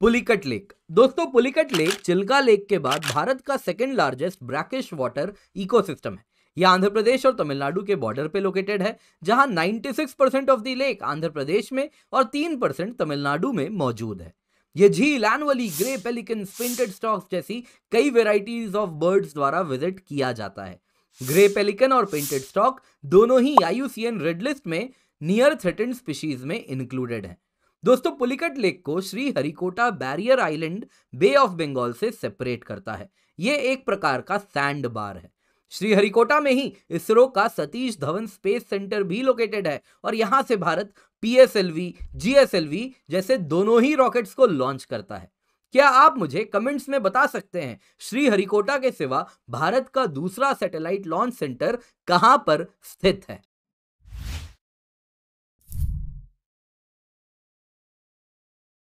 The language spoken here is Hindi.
पुलिकट लेक दोस्तों पुलिकट लेक चिल्का लेक के बाद भारत का second largest brackish water ecosystem है यह आंध्र प्रदेश और तमिलनाडु के बॉर्डर पे लोकेटेड है जहां 96 percent of the lake Andhra Pradesh में और 3 परसेंट तमिलनाडु में मौजूद है यह झील annually grey pelican painted storks जैसी कई वेराइटीज ऑफ बर्ड्स द्वारा विजिट किया जाता है ग्रे पेलिकन और पेंटेड स्टॉक दोनों ही आईयूसीएन रेड लिस्ट में नियर थ्रेटेंड स्पीशीज में इंक्लूडेड है दोस्तों पुलिकट लेक को Sriharikota barrier island bay of Bengal से सेपरेट करता है ये एक प्रकार का सैंड बार है हरिकोटा में ही इसरो का सतीश धवन स्पेस सेंटर भी लोकेटेड है और यहां से भारत पीएसएलवी जीएसएलवी जैसे दोनों ही रॉकेट्स को लॉन्च करता है क्या आप मुझे कमेंट्स में बता सकते हैं श्री हरिकोटा के सिवा भारत का दूसरा सैटेलाइट लॉन्च सेंटर कहां पर स्थित है